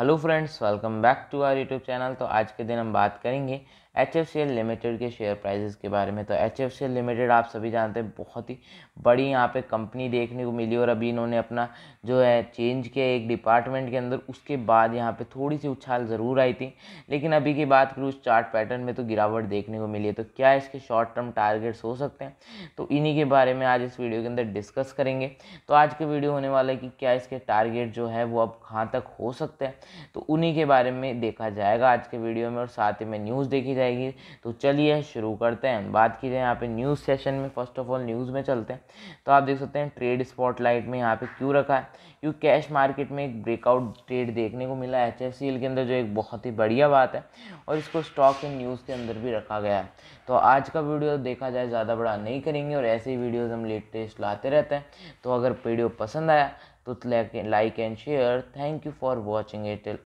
hello friends welcome back to our YouTube channel तो आज के दिन हम बात करेंगे H F C L limited के शेयर प्राइजेस के बारे में तो H F C L limited आप सभी जानते हैं बहुत ही बड़ी यहाँ पे कंपनी देखने को मिली और अभी इन्होंने अपना जो है चेंज किया एक डिपार्टमेंट के अंदर उसके बाद यहाँ पे थोड़ी सी उछाल ज़रूर आई थी लेकिन अभी की बात करूँ उस चार्ट पैटर्न में तो गिरावट देखने को मिली है तो क्या इसके शॉर्ट टर्म टारगेट्स हो सकते हैं तो इन्हीं के बारे में आज इस वीडियो के अंदर डिस्कस करेंगे तो आज के वीडियो होने वाला है कि क्या इसके टारगेट जो है वो अब कहाँ तक हो सकते हैं तो उन्हीं के बारे में देखा जाएगा आज के वीडियो में और साथ ही में न्यूज़ देखी जाएगी तो चलिए शुरू करते हैं बात की जाए यहाँ पे न्यूज़ सेशन में फर्स्ट ऑफ ऑल न्यूज़ में चलते हैं तो आप देख सकते हैं ट्रेड स्पॉटलाइट में यहाँ पे क्यों रखा है क्योंकि कैश मार्केट में एक ब्रेकआउट ट्रेड देखने को मिला एच के अंदर जो एक बहुत ही बढ़िया बात है और इसको स्टॉक एंड न्यूज़ के अंदर भी रखा गया है तो आज का वीडियो देखा जाए ज़्यादा बड़ा नहीं करेंगे और ऐसे ही वीडियोज़ हम लेटेस्ट लाते रहते हैं तो अगर वीडियो पसंद आया तो like and share thank you for watching it